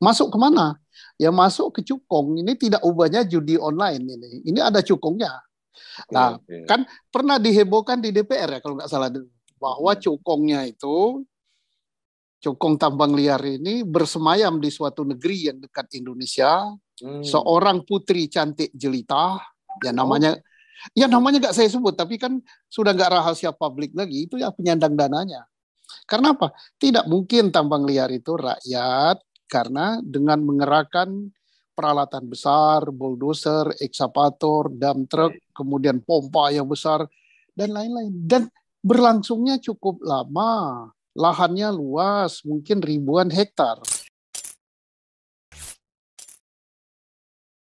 Masuk ke mana? Ya masuk ke cukong. Ini tidak ubahnya judi online ini. Ini ada cukongnya. Nah, okay. kan pernah dihebohkan di DPR ya kalau nggak salah bahwa iya. cukongnya itu cukong tambang liar ini bersemayam di suatu negeri yang dekat Indonesia. Hmm. Seorang putri cantik jelita, ya oh. namanya oh. ya namanya nggak saya sebut, tapi kan sudah nggak rahasia publik lagi. Itu ya penyandang dananya. Karena apa? Tidak mungkin tambang liar itu rakyat karena dengan mengerahkan peralatan besar, bulldozer, ekskavator, dump truck, iya. kemudian pompa yang besar dan lain-lain. Dan berlangsungnya cukup lama. Lahannya luas, mungkin ribuan hektar.